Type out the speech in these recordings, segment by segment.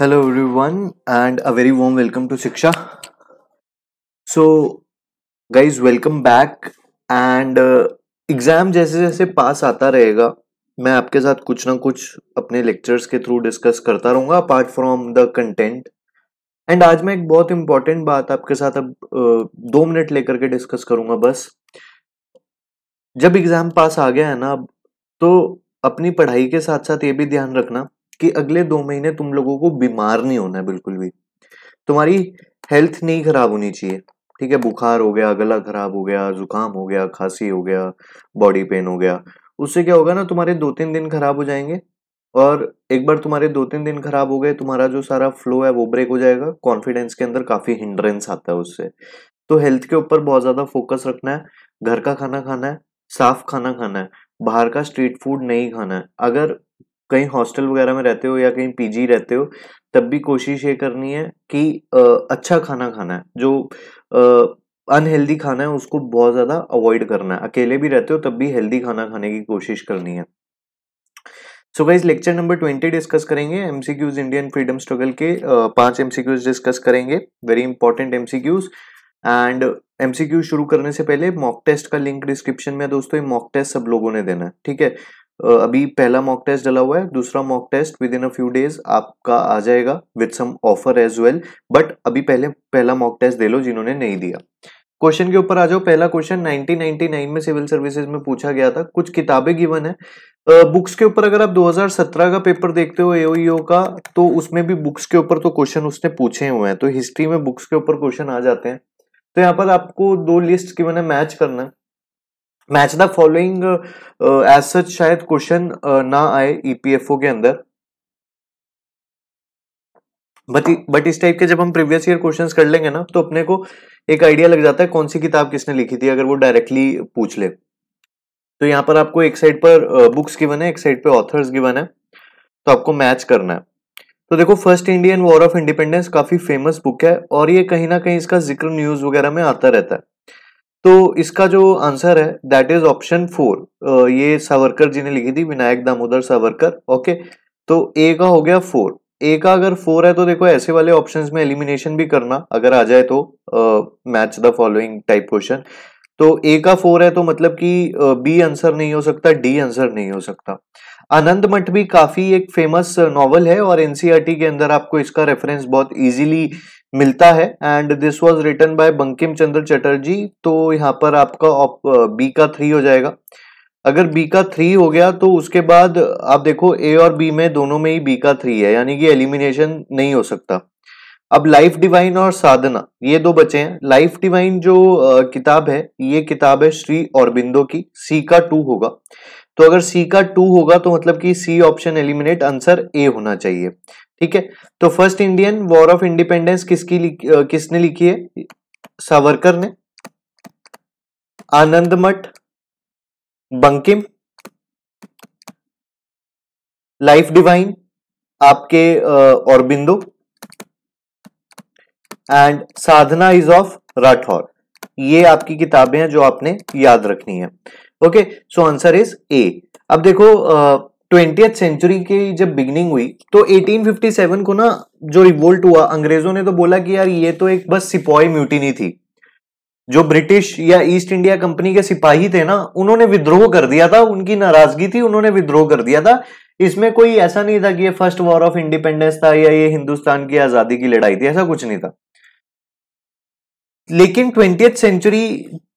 Hello everyone and a very warm welcome to Shiksha so guys welcome back and exam जैसे जैसे पास आता रहेगा मैं आपके साथ कुछ ना कुछ अपने लेक्चर्स के थ्रू डिस्कस करता रहूँगा apart from the content and आज मैं एक बहुत इंपॉर्टेंट बात आपके साथ अब uh, दो मिनट लेकर के डिस्कस करूँगा बस जब एग्ज़ाम पास आ गया है ना अब तो अपनी पढ़ाई के साथ साथ ये भी ध्यान रखना कि अगले दो महीने तुम लोगों को बीमार नहीं होना है बिल्कुल भी तुम्हारी हेल्थ नहीं खराब होनी चाहिए ठीक है बुखार हो गया गला खराब हो गया जुकाम हो गया खांसी हो गया बॉडी पेन हो गया उससे क्या होगा ना तुम्हारे दो तीन दिन खराब हो जाएंगे और एक बार तुम्हारे दो तीन दिन खराब हो गए तुम्हारा जो सारा फ्लो है वो ब्रेक हो जाएगा कॉन्फिडेंस के अंदर काफी हिंड्रेंस आता है उससे तो हेल्थ के ऊपर बहुत ज्यादा फोकस रखना है घर का खाना खाना है साफ खाना खाना है बाहर का स्ट्रीट फूड नहीं खाना है अगर कहीं हॉस्टल वगैरह में रहते हो या कहीं पीजी रहते हो तब भी कोशिश ये करनी है कि अच्छा खाना खाना है जो अनहेल्दी खाना है उसको बहुत ज़्यादा अवॉइड करना है अकेले भी रहते हो तब भी हेल्दी खाना खाने की कोशिश करनी है so guys lecture number twenty discuss करेंगे एमसीक्यूज इंडियन फ्रीडम स्ट्रगल के पांच एमसीक्यूज डिस्कस करेंगे very important MCQs and MCQ शुरू करने से पहले मॉक टेस्ट का लिंक डिस्क्रिप्शन में दोस्तों ये मॉक टेस्ट सब लोगों ने देना है ठीक है अभी पहला मॉक टेस्ट डला हुआ है दूसरा mock test within a few days आपका आ जाएगा with some offer as well but अभी पहले पहला मॉक टेस्ट दे लो जिन्होंने नहीं दिया क्वेश्चन के ऊपर आ जाओ पहला क्वेश्चन 1999 में सिविल सर्विसेज में पूछा गया था कुछ किताबें गिवन है बुक्स के ऊपर अगर आप 2017 का पेपर देखते हो एओईओ e का तो उसमें भी बुक्स के ऊपर तो क्वेश्चन उसने पूछे हुए हैं तो हिस्ट्री में बुक्स के ऊपर क्वेश्चन आ जाते हैं तो यहाँ पर आपको दो लिस्ट गिवन है मैच करना है match the following as such शायद क्वेश्चन uh, ना आए ईपीएफओ e के अंदर बट बट इस टाइप के जब हम प्रीवियस ईयर क्वेश्चंस कर लेंगे ना तो अपने को एक आइडिया लग जाता है कौन सी किताब किसने लिखी थी अगर वो डायरेक्टली पूछ ले तो यहाँ पर आपको एक साइड पर बुक्स uh, गिवन है एक साइड पे ऑथर्स गिवन है तो आपको मैच करना है तो देखो first Indian war of independence काफी फेमस बुक है और ये कहीं ना कहीं इसका जिक्र न्यूज वगैरह में आता रहता है तो इसका जो आंसर है दैट इज ऑप्शन फोर ये सावरकर जी ने लिखी थी विनायक दामोदर सावरकर ओके तो ए का हो गया फोर ए का अगर फोर है तो देखो ऐसे वाले ऑप्शंस में एलिमिनेशन भी करना अगर आ जाए तो match the following type question तो ए का फोर है तो मतलब कि बी आंसर नहीं हो सकता डी आंसर नहीं हो सकता आनंद मठ भी काफी एक फेमस नॉवल है और एनसीआरटी e के अंदर आपको इसका रेफरेंस बहुत इजीली मिलता है and this was written by Bankim Chandra Chatterjee तो यहाँ पर आपका बी uh, का थ्री हो जाएगा अगर बी का थ्री हो गया तो उसके बाद आप देखो ए और बी में दोनों में ही बी का थ्री है यानी कि एलिमिनेशन नहीं हो सकता अब लाइफ डिवाइन और साधना ये दो बचे हैं लाइफ डिवाइन जो uh, किताब है ये किताब है श्री औरबिंदो की सी का टू होगा तो अगर सी का टू होगा तो मतलब कि C option eliminate answer A होना चाहिए ठीक है तो first Indian war of independence किसकी किसने लिखी है सावरकर ने आनंद मठ बंकिम लाइफ डिवाइन आपके Aurobindo and Sadhana is of Rathore ये आपकी किताबें हैं जो आपने याद रखनी है okay so answer is A अब देखो ट्वेंटी सेंचुरी की जब बिगनिंग हुई तो 1857 को ना जो रिवोल्ट हुआ अंग्रेजों ने तो बोला कि यार ये तो एक बस सिपाही नहीं थी जो ब्रिटिश या ईस्ट इंडिया कंपनी के सिपाही थे ना उन्होंने विद्रोह कर दिया था उनकी नाराजगी थी उन्होंने विद्रोह कर दिया था इसमें कोई ऐसा नहीं था कि ये फर्स्ट वॉर ऑफ इंडिपेंडेंस था या ये हिंदुस्तान की आजादी की लड़ाई थी ऐसा कुछ नहीं था लेकिन ट्वेंटी सेंचुरी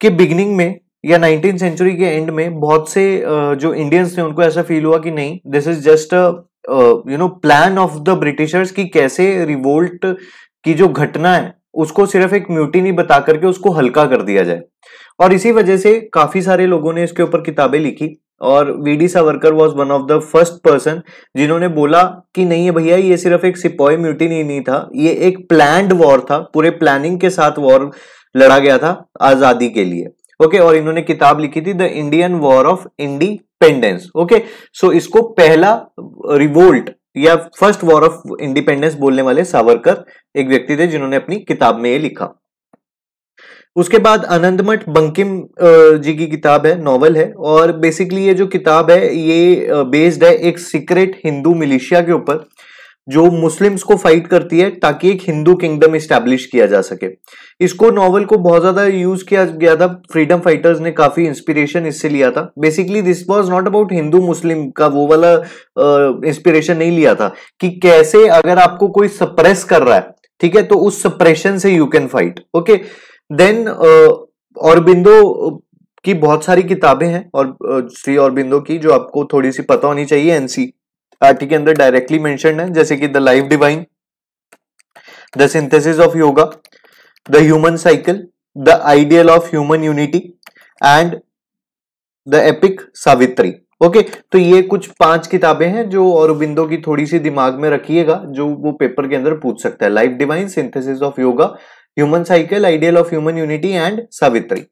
के बिगनिंग में या नाइनटीन सेंचुरी के एंड में बहुत से जो इंडियंस थे उनको ऐसा फील हुआ कि नहीं this is just you know plan of the Britishers की कैसे रिवोल्ट की जो घटना है उसको सिर्फ एक नहीं बता करके उसको हल्का कर दिया जाए और इसी वजह से काफी सारे लोगों ने इसके ऊपर किताबें लिखी और V D Savarkar was one of the first person जिन्होंने बोला कि नहीं है भैया ये सिर्फ एक सिपॉय म्यूटिनी नहीं था ये एक प्लैंड वॉर था पूरे प्लानिंग के साथ वॉर लड़ा गया था आजादी के लिए ओके और इन्होंने किताब लिखी थी the Indian war of independence okay so इसको पहला रिवोल्ट या फर्स्ट वॉर ऑफ इंडिपेंडेंस बोलने वाले सावरकर एक व्यक्ति थे जिन्होंने अपनी किताब में ये लिखा उसके बाद अनंतमठ बंकिम जी की किताब है नॉवल है और बेसिकली ये जो किताब है ये बेस्ड है एक सीक्रेट हिंदू मिलिशिया के ऊपर जो मुस्लिम्स को फाइट करती है ताकि एक हिंदू किंगडम इस्टेब्लिश किया जा सके इसको नॉवल को बहुत ज्यादा यूज किया गया था फ्रीडम फाइटर्स ने काफी इंस्पिरेशन इससे लिया था basically this was not about Hindu Muslim का वो वाला इंस्पिरेशन नहीं लिया था कि कैसे अगर आपको कोई सप्रेस कर रहा है ठीक है तो उस सप्रेशन से you can fight okay then Aurobindo की बहुत सारी किताबें हैं और श्री और बिंदो की जो आपको थोड़ी सी पता होनी चाहिए एनसी आर्टी के अंदर डायरेक्टली मेंशन है जैसे कि the life divine the synthesis of yoga the human cycle the ideal of human unity and the epic Savitri okay okay, तो ये कुछ पांच किताबें हैं जो और बिंदो की थोड़ी सी दिमाग में रखिएगा जो वो पेपर के अंदर पूछ सकता है life divine synthesis of yoga human cycle ideal of human unity and Savitri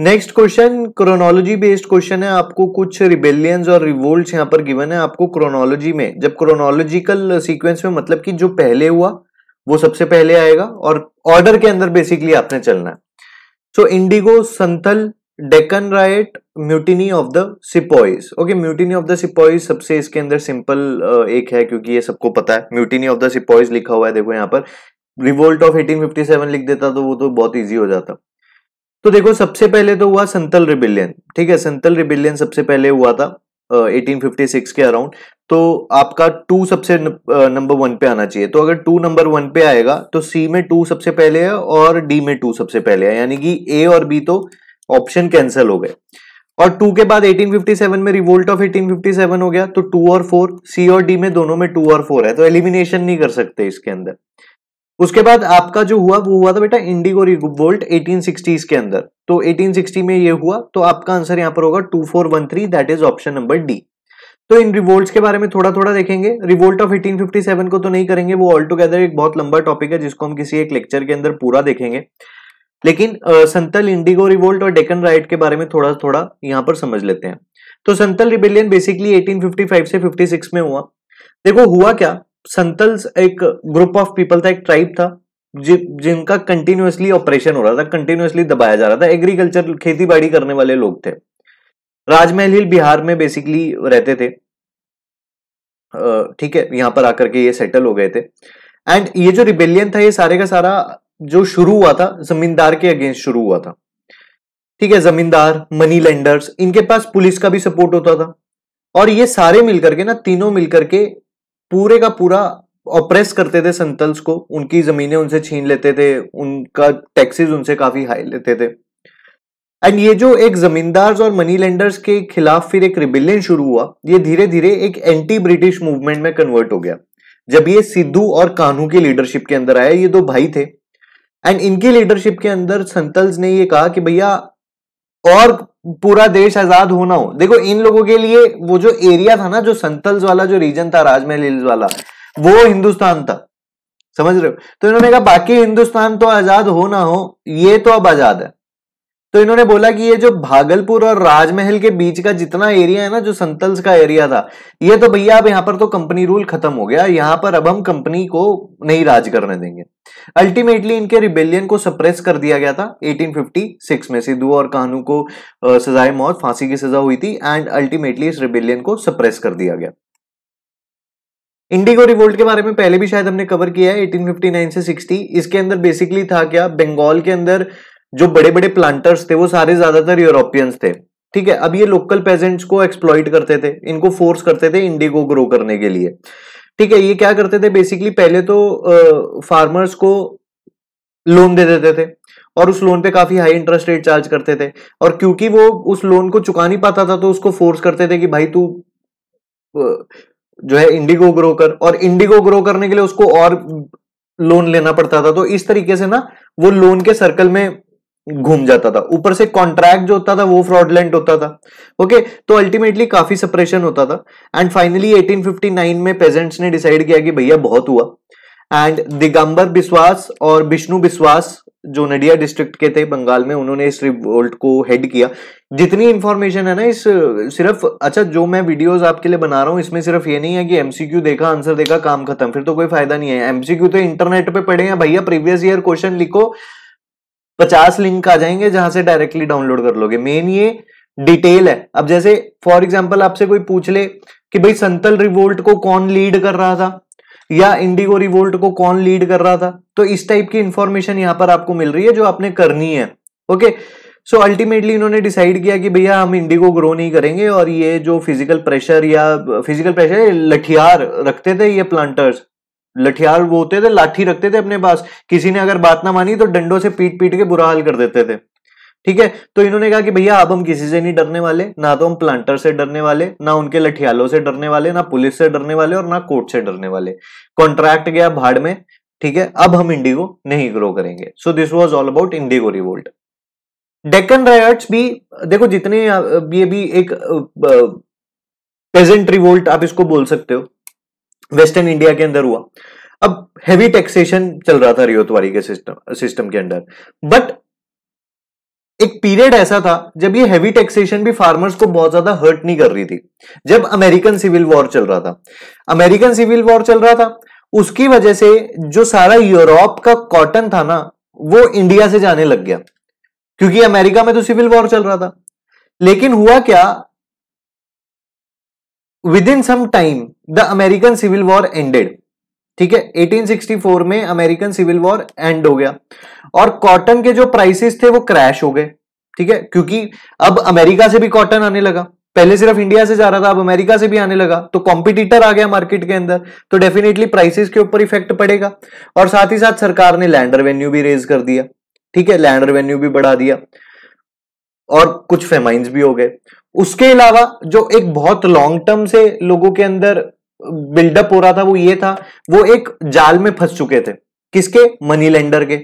next question chronology based question है आपको कुछ रिबेलियंस और रिवोल्ट यहाँ पर गिवन है आपको क्रोनोलॉजी में जब क्रोनोलॉजिकल सीक्वेंस में मतलब कि जो पहले हुआ वो सबसे पहले आएगा और ऑर्डर के अंदर बेसिकली आपने चलना है so indigo Santhal Deccan riot mutiny of the sepoys okay mutiny of the sepoys सबसे इसके अंदर सिंपल एक है क्योंकि ये सबको पता है म्यूटिनी ऑफ द सिपॉइज लिखा हुआ है देखो यहाँ पर रिवोल्ट ऑफ 1857 लिख देता तो वो तो बहुत इजी हो जाता तो देखो सबसे पहले तो हुआ संतल रिबिलियन ठीक है संतल रिबिलियन सबसे पहले हुआ था एटीन फिफ्टी सिक्स के अराउंड तो आपका टू सबसे नंबर वन पे आना चाहिए तो अगर टू नंबर वन पे आएगा तो सी में टू सबसे पहले है और डी में टू सबसे पहले है यानी कि ए और बी तो ऑप्शन कैंसिल हो गए और टू के बाद 1857 में रिवोल्ट ऑफ 1857 हो गया तो टू और फोर सी और डी में दोनों में टू और फोर है तो एलिमिनेशन नहीं कर सकते इसके अंदर उसके बाद आपका जो हुआ वो हुआ था बेटा इंडिगो रिवोल्ट सिक्सटीज के अंदर तो 1860 में ये हुआ तो आपका आंसर यहाँ पर होगा 2413 that is option number D तो इन रिवोल्ट के बारे में थोड़ा थोड़ा देखेंगे रिवोल्ट ऑफ 1857 को तो नहीं करेंगे वो ऑल टुगेदर एक बहुत लंबा टॉपिक है जिसको हम किसी एक लेक्चर के अंदर पूरा देखेंगे लेकिन संतल इंडिगो रिवोल्ट और डेकन राइट के बारे में थोड़ा थोड़ा यहाँ पर समझ लेते हैं तो संतल रिबेलियन बेसिकली 1855 से 56 में हुआ देखो हुआ क्या संतल्स एक ग्रुप ऑफ पीपल था एक ट्राइब था जि, जिनका कंटिन्यूसली ऑपरेशन हो रहा था कंटिन्यूसली दबाया जा रहा था एग्रीकल्चर खेती बाड़ी करने वाले लोग थे राजमहल हिल बिहार में बेसिकली रहते थे ठीक है यहां पर आकर के ये सेटल हो गए थे एंड ये जो रिबेलियन था ये सारे का सारा जो शुरू हुआ था जमींदार के अगेंस्ट शुरू हुआ था ठीक है जमींदार मनी लेंडर्स इनके पास पुलिस का भी सपोर्ट होता था और ये सारे मिलकर के ना तीनों मिलकर के पूरे का पूरा ऑप्रेस करते थे संतल्स को उनकी जमीनें उनसे छीन लेते थे उनका टैक्सेस उनसे काफी हाई लेते थे एंड ये जो एक जमींदार्स और मनी लेंडर्स के खिलाफ फिर एक रिबिलियन शुरू हुआ ये धीरे धीरे एक एंटी ब्रिटिश मूवमेंट में कन्वर्ट हो गया जब ये सिद्धू और कानू की लीडरशिप के अंदर आया ये दो भाई थे एंड इनकी लीडरशिप के अंदर संतल्स ने ये कहा कि भैया और पूरा देश आजाद होना हो देखो इन लोगों के लिए वो जो एरिया था ना जो संतल्स वाला जो रीजन था राजमहल हिल्स वाला वो हिंदुस्तान था समझ रहे हो तो इन्होंने कहा बाकी हिंदुस्तान तो आजाद हो ना हो ये तो अब आजाद है तो इन्होंने बोला कि ये जो भागलपुर और राजमहल के बीच का जितना एरिया है ना जो संतल्स का एरिया था ये तो भैया अब यहाँ पर तो कंपनी रूल खत्म हो गया यहाँ पर अब हम कंपनी को नहीं राज करने देंगे अल्टीमेटली इनके रिबेलियन को सप्रेस कर दिया गया था 1856 में सिद्धू और कानू को सजाए मौत फांसी की सजा हुई थी एंड अल्टीमेटली इस रिबेलियन को सप्रेस कर दिया गया इंडिगो रिवोल्ट के बारे में पहले भी शायद हमने कवर किया है 1859 से 60 इसके अंदर बेसिकली था क्या बंगाल के अंदर जो बड़े बड़े प्लांटर्स थे वो सारे ज्यादातर यूरोपियंस थे ठीक है अब ये लोकल पेजेंट्स को एक्सप्लॉइट करते थे इनको फोर्स करते थे इंडिगो ग्रो करने के लिए ठीक है ये क्या करते थे बेसिकली पहले तो फार्मर्स को लोन दे देते थे और उस लोन पे काफी हाई इंटरेस्ट रेट चार्ज करते थे और क्योंकि वो उस लोन को चुका नहीं पाता था तो उसको फोर्स करते थे कि भाई तू जो है इंडिगो ग्रो कर और इंडिगो ग्रो करने के लिए उसको और लोन लेना पड़ता था तो इस तरीके से ना वो लोन के सर्कल में घूम जाता था ऊपर से कॉन्ट्रैक्ट जो होता था वो फ्रॉडलैंड होता था ओके तो अल्टीमेटली काफी सपरेशन होता था एंड फाइनली 1859 में पेजेंट्स ने डिसाइड किया कि भैया बहुत हुआ एंड दिगंबर विश्वास और विष्णु विश्वास जो नडिया डिस्ट्रिक्ट के थे बंगाल में उन्होंने इस रिवोल्ट को हेड किया जितनी इंफॉर्मेशन है ना इस सिर्फ अच्छा जो मैं वीडियोस आपके लिए बना रहा हूँ इसमें सिर्फ ये नहीं है कि एमसीक्यू देखा आंसर देखा काम खत्म फिर तो कोई फायदा नहीं है एमसीक्यू तो इंटरनेट पे पड़े हैं भैया प्रीवियस ईयर क्वेश्चन लिखो पचास लिंक आ जाएंगे जहां से डायरेक्टली डाउनलोड कर लोगे मेन ये डिटेल है अब जैसे फॉर एग्जाम्पल आपसे कोई पूछ ले कि भाई संतल रिवोल्ट को कौन लीड कर रहा था या इंडिगो रिवोल्ट को कौन लीड कर रहा था तो इस टाइप की इंफॉर्मेशन यहां पर आपको मिल रही है जो आपने करनी है ओके सो अल्टीमेटली इन्होंने डिसाइड किया कि भैया हम इंडिगो ग्रो नहीं करेंगे और ये जो फिजिकल प्रेशर या फिजिकल प्रेशर लठियार रखते थे ये प्लांटर्स लठियाल वो होते थे लाठी रखते थे अपने पास किसी ने अगर बात ना मानी तो डंडों से पीट पीट के बुरा हाल कर देते थे ठीक है तो इन्होंने कहा कि भैया अब हम किसी से नहीं डरने वाले ना तो हम प्लांटर से डरने वाले ना उनके लठियालों से डरने वाले ना पुलिस से डरने वाले और ना कोर्ट से डरने वाले कॉन्ट्रैक्ट गया भाड़ में ठीक है अब हम इंडिगो नहीं ग्रो करेंगे so this was all about indigo revolt Deccan riots भी देखो जितने ये भी एक प्रेजेंट रिवोल्ट आप इसको बोल सकते हो वेस्टर्न इंडिया के अंदर हुआ अब हैवी टैक्सेशन चल रहा था रियोतवारी के सिस्टम सिस्टम के अंदर बट एक पीरियड ऐसा था जब ये हैवी टैक्सेशन भी फार्मर्स को बहुत ज्यादा हर्ट नहीं कर रही थी जब अमेरिकन सिविल वॉर चल रहा था अमेरिकन सिविल वॉर चल रहा था उसकी वजह से जो सारा यूरोप का कॉटन था ना वो इंडिया से जाने लग गया क्योंकि अमेरिका में तो सिविल वॉर चल रहा था लेकिन हुआ क्या within some time the American civil war ended ठीक है 1864 में अमेरिकन सिविल वॉर एंड हो गया और कॉटन के जो प्राइसेस थे वो क्रैश हो गए ठीक है क्योंकि अब अमेरिका से भी कॉटन आने लगा पहले सिर्फ इंडिया से जा रहा था अब अमेरिका से भी आने लगा तो कॉम्पिटिटर आ गया मार्केट के अंदर तो डेफिनेटली प्राइसेस के ऊपर इफेक्ट पड़ेगा और साथ ही साथ सरकार ने लैंड रेवेन्यू भी रेज कर दिया ठीक है लैंड रेवेन्यू भी बढ़ा दिया और कुछ फेमाइंस भी हो गए उसके अलावा जो एक बहुत लॉन्ग टर्म से लोगों के अंदर बिल्डअप हो रहा था वो ये था वो एक जाल में फंस चुके थे किसके मनी लेंडर के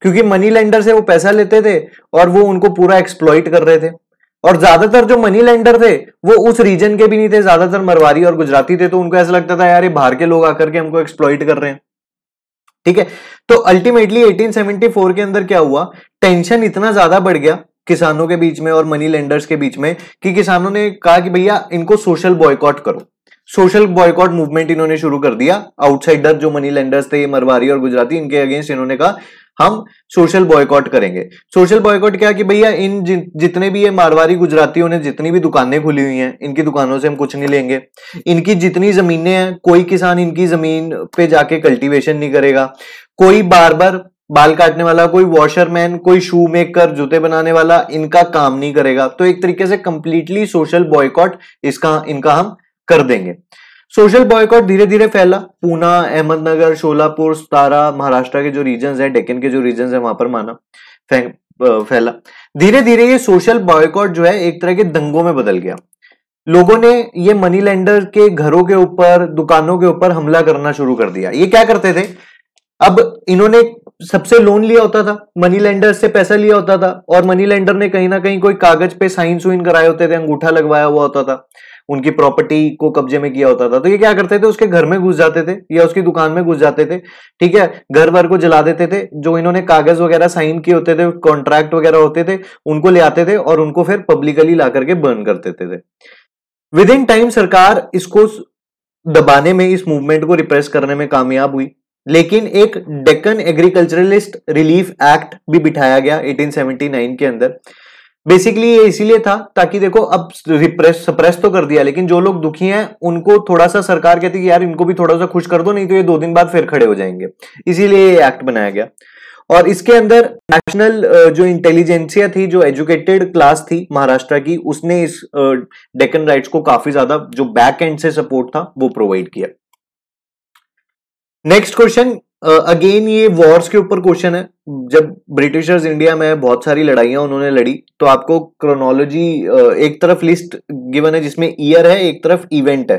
क्योंकि मनी लेंडर से वो पैसा लेते थे और वो उनको पूरा एक्सप्लॉइट कर रहे थे और ज्यादातर जो मनी लेंडर थे वो उस रीजन के भी नहीं थे ज्यादातर मरवाड़ी और गुजराती थे तो उनको ऐसा लगता था यार ये बाहर के लोग आकर के हमको एक्सप्लॉइट कर रहे हैं ठीक है तो अल्टीमेटली 1874 के अंदर क्या हुआ टेंशन इतना ज्यादा बढ़ गया किसानों के बीच में और मनी लेंडर्स के बीच में कि किसानों ने कहा कि भैया इनको सोशल बॉयकॉट करो सोशल बॉयकॉट मूवमेंट इन्होंने शुरू कर दिया आउटसाइडर जो मनी लेंडर्स थे मरवारी और गुजराती इनके अगेंस्ट इन्होंने कहा हम सोशल बॉयकॉट करेंगे सोशल बॉयकॉट क्या कि भैया इन जितने भी ये मारवाड़ी गुजरातियों ने जितनी भी दुकानें खुली हुई हैं इनकी दुकानों से हम कुछ नहीं लेंगे इनकी जितनी जमीनें हैं कोई किसान इनकी जमीन पे जाके कल्टीवेशन नहीं करेगा कोई बार बार बाल काटने वाला कोई वॉशरमैन कोई शू मेकर जूते बनाने वाला इनका काम नहीं करेगा तो एक तरीके से कंप्लीटली सोशल बॉयकॉट इसका इनका हम कर देंगे सोशल बॉयकॉट धीरे धीरे फैला पूना अहमदनगर शोलापुर सतारा महाराष्ट्र के जो रीजन है डेकन के जो रीजन है वहां पर माना फैला धीरे धीरे ये सोशल बॉयकॉट जो है एक तरह के दंगों में बदल गया लोगों ने ये मनी लैंडर के घरों के ऊपर दुकानों के ऊपर हमला करना शुरू कर दिया ये क्या करते थे अब इन्होंने सबसे लोन लिया होता था मनी लेंडर से पैसा लिया होता था और मनी लेंडर ने कहीं ना कहीं कोई कागज पे साइन सुइन कराए होते थे अंगूठा लगवाया हुआ होता था उनकी प्रॉपर्टी को कब्जे में किया होता था तो ये क्या करते थे उसके घर में घुस जाते थे या उसकी दुकान में घुस जाते थे ठीक है घर वर को जला देते थे जो इन्होंने कागज वगैरह साइन किए होते थे कॉन्ट्रैक्ट वगैरह होते थे उनको ले आते थे और उनको फिर पब्लिकली ला करके बर्न कर देते थे विद इन टाइम सरकार इसको दबाने में इस मूवमेंट को रिप्रेस करने में कामयाब हुई लेकिन एक डेक्कन एग्रीकल्चरलिस्ट रिलीफ एक्ट भी बिठाया गया 1879 के अंदर बेसिकली ये इसीलिए था ताकि देखो अब रिप्रेस सप्रेस तो कर दिया लेकिन जो लोग दुखी हैं उनको थोड़ा सा सरकार कहती कि यार इनको भी थोड़ा सा खुश कर दो नहीं तो ये दो दिन बाद फिर खड़े हो जाएंगे इसीलिए ये एक्ट बनाया गया और इसके अंदर नेशनल जो इंटेलिजेंसिया थी जो एजुकेटेड क्लास थी महाराष्ट्र की उसने इस डेक्कन राइट्स को काफी ज्यादा जो बैक एंड से सपोर्ट था वो प्रोवाइड किया नेक्स्ट क्वेश्चन अगेन ये वॉर्स के ऊपर क्वेश्चन है जब ब्रिटिशर्स इंडिया में बहुत सारी लड़ाइयां उन्होंने लड़ी तो आपको क्रोनोलॉजी uh, एक तरफ लिस्ट गिवन है जिसमें ईयर है एक तरफ इवेंट है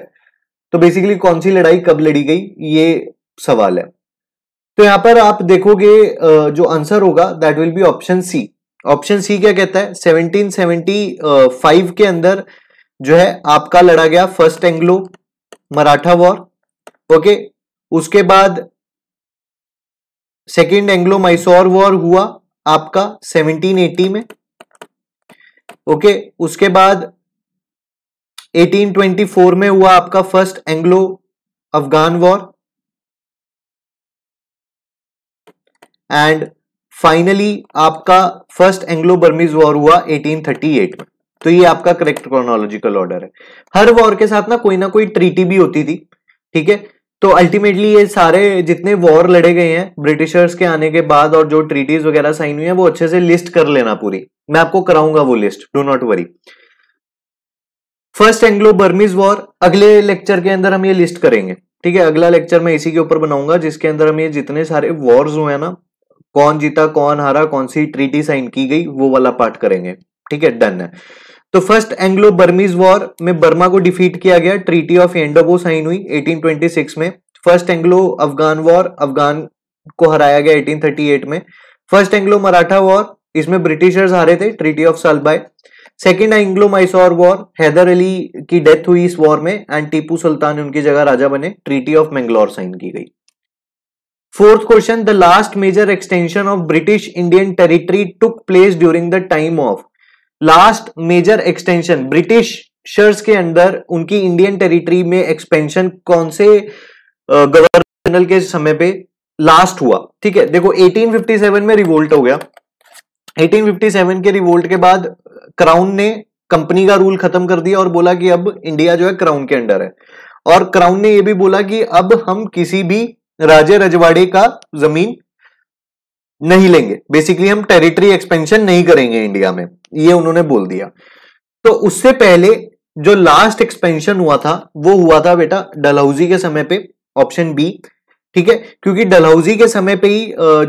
तो बेसिकली कौन सी लड़ाई कब लड़ी गई ये सवाल है तो यहाँ पर आप देखोगे uh, जो आंसर होगा that will be option C option C क्या कहता है 1775 uh, के अंदर जो है आपका लड़ा गया first Anglo Maratha war okay उसके बाद सेकेंड एंग्लो माइसोर वॉर हुआ आपका 1780 में ओके उसके बाद 1824 में हुआ आपका first Anglo Afghan war and finally आपका फर्स्ट एंग्लो बर्मीज वॉर हुआ 1838 में तो ये आपका करेक्ट क्रोनोलॉजिकल ऑर्डर है हर वॉर के साथ ना कोई ना कोई ट्रीटी भी होती थी ठीक है तो अल्टीमेटली ये सारे जितने वॉर लड़े गए हैं ब्रिटिशर्स के आने के बाद और जो ट्रीटीज वगैरह साइन हुई है वो अच्छे से लिस्ट कर लेना पूरी मैं आपको कराऊंगा वो list do not worry first Anglo Burmese war अगले लेक्चर के अंदर हम ये लिस्ट करेंगे ठीक है अगला लेक्चर मैं इसी के ऊपर बनाऊंगा जिसके अंदर हम ये जितने सारे वॉर्स हुए हैं ना कौन जीता कौन हारा कौन सी ट्रीटी साइन की गई वो वाला पार्ट करेंगे ठीक है डन है तो फर्स्ट एंग्लो बर्मीज वॉर में बर्मा को डिफीट किया गया ट्रीटी ऑफ एंडोबो साइन हुई 1826 में first Anglo Afghan war Afghan को हराया गया 1838 में फर्स्ट एंग्लो मराठा वॉर इसमें ब्रिटिशर्स हारे थे treaty of Salbai second Anglo Mysore war Hyder Ali की डेथ हुई इस वॉर में एंड टीपू सुल्तान उनकी जगह राजा बने ट्रीटी ऑफ मैंगलोर साइन की गई fourth question the last major extension of British Indian territory took place during the time of last major extension Britishers के अंदर उनकी इंडियन टेरिटरी में एक्सपेंशन कौन से गवर्नर जनरल के समय पे लास्ट हुआ ठीक है देखो 1857 में रिवोल्ट हो गया 1857 के रिवोल्ट के बाद क्राउन ने कंपनी का रूल खत्म कर दिया और बोला कि अब इंडिया जो है क्राउन के अंडर है और क्राउन ने यह भी बोला कि अब हम किसी भी राजे रजवाड़े का जमीन नहीं लेंगे बेसिकली हम टेरिटरी एक्सपेंशन नहीं करेंगे इंडिया में ये उन्होंने बोल दिया तो उससे पहले जो लास्ट एक्सपेंशन हुआ था वो हुआ था बेटा डलहौजी के समय पे ऑप्शन बी ठीक है क्योंकि डलहौजी के समय पे ही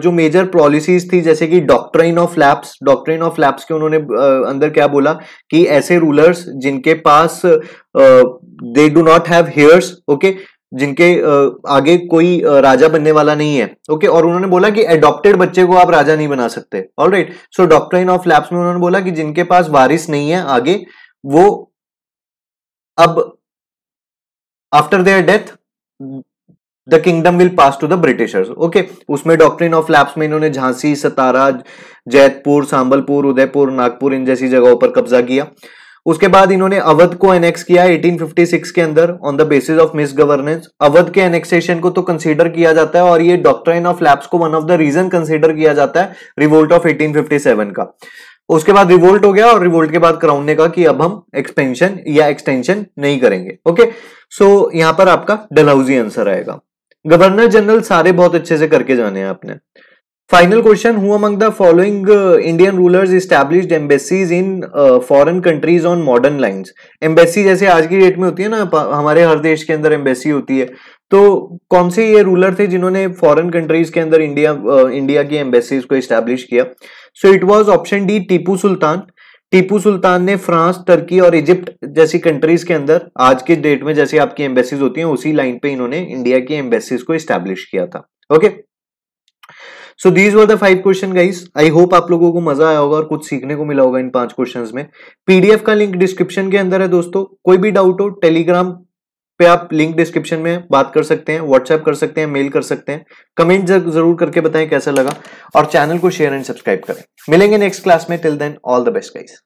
जो मेजर पॉलिसीज थी जैसे कि doctrine of lapse doctrine of lapse के उन्होंने अंदर क्या बोला कि ऐसे रूलर्स जिनके पास they do not have heirs okay जिनके आगे कोई राजा बनने वाला नहीं है ओके और उन्होंने बोला कि एडॉप्टेड बच्चे को आप राजा नहीं बना सकते all right so doctrine of lapse में उन्होंने बोला कि जिनके पास वारिस नहीं है आगे वो अब after their death the kingdom will pass to the Britishers okay उसमें डॉक्ट्रिन ऑफ लैप्स में इन्होंने झांसी सतारा जैतपुर सांबलपुर उदयपुर नागपुर इन जैसी जगहों पर कब्जा किया उसके बाद इन्होंने अवध को एनेक्स किया 1856 के अंदर on the basis of misgovernance Awadh के एनेक्सेशन को तो कंसीडर किया जाता है और ये डॉक्ट्राइन ऑफ लैब्स को one of the reason consider किया जाता है रिवोल्ट ऑफ 1857 का उसके बाद रिवोल्ट हो गया और रिवोल्ट के बाद क्राउन ने कहा कि अब हम एक्सपेंशन या एक्सटेंशन नहीं करेंगे ओके सो so, यहां पर आपका डलहाउजी आंसर आएगा गवर्नर जनरल सारे बहुत अच्छे से करके जाने हैं आपने final question Who among the following Indian rulers rulers embassies in foreign countries on modern on embassy जैसे आज की डेट में होती है ना हमारे हर देश के अंदर एम्बेसी होती है तो कौन से ये रूलर थे जिन्होंने फॉरेन कंट्रीज के अंदर इंडिया आ, इंडिया की एम्बेसीज को इस्टेब्लिश किया सो it was option D Tipu Sultan Tipu Sultan ने फ्रांस टर्की और इजिप्ट जैसी कंट्रीज के अंदर आज के डेट में जैसे आपकी एम्बेसीज होती हैं उसी लाइन पे इन्होंने इंडिया की एम्बेसीज को इस्टेब्लिश किया था okay okay? So these were the five question guys I hope आप लोगों को मजा आया होगा और कुछ सीखने को मिला होगा इन पांच क्वेश्चन में पीडीएफ का लिंक डिस्क्रिप्शन के अंदर है दोस्तों कोई भी डाउट हो टेलीग्राम पे आप लिंक डिस्क्रिप्शन में बात कर सकते हैं व्हाट्सएप कर सकते हैं मेल कर सकते हैं कमेंट जरूर करके बताएं कैसा लगा और चैनल को शेयर एंड सब्सक्राइब करें मिलेंगे नेक्स्ट क्लास में till then all the best guys